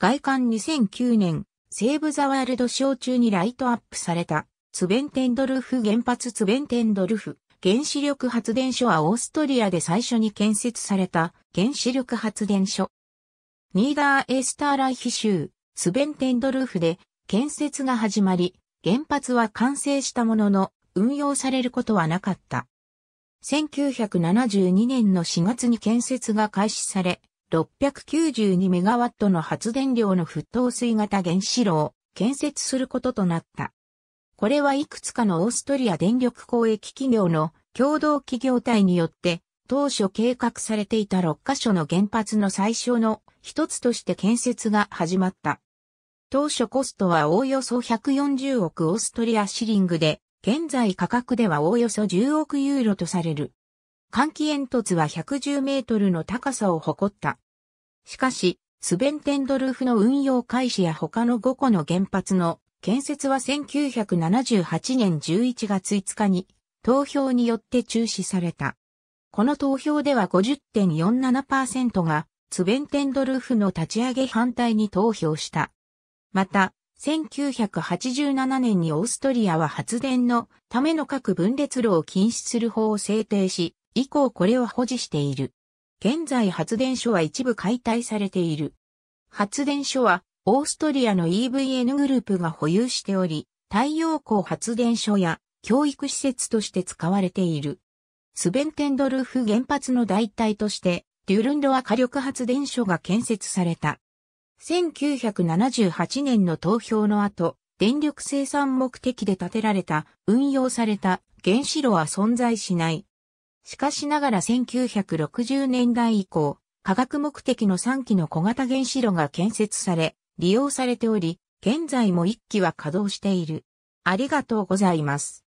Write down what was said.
外観2009年、セーブ・ザ・ワールドショー中にライトアップされた、ツベンテンドルフ原発ツベンテンドルフ。原子力発電所はオーストリアで最初に建設された原子力発電所。ニーダーエースターライヒ州、ツベンテンドルフで建設が始まり、原発は完成したものの運用されることはなかった。1972年の4月に建設が開始され、6 9 2ットの発電量の沸騰水型原子炉を建設することとなった。これはいくつかのオーストリア電力公益企業の共同企業体によって当初計画されていた6カ所の原発の最小の一つとして建設が始まった。当初コストはおおよそ140億オーストリアシリングで、現在価格ではおおよそ10億ユーロとされる。換気煙突は110メートルの高さを誇った。しかし、スベンテンドルフの運用開始や他の5個の原発の建設は1978年11月5日に投票によって中止された。この投票では50.47%がスベンテンドルフの立ち上げ反対に投票した。また、1987年にオーストリアは発電のための各分裂炉を禁止する法を制定し、以降これを保持している。現在発電所は一部解体されている。発電所はオーストリアの EVN グループが保有しており、太陽光発電所や教育施設として使われている。スベンテンドルフ原発の代替として、デュルンドア火力発電所が建設された。1978年の投票の後、電力生産目的で建てられた、運用された原子炉は存在しないしかしながら1960年代以降、科学目的の3基の小型原子炉が建設され、利用されており、現在も1機は稼働している。ありがとうございます。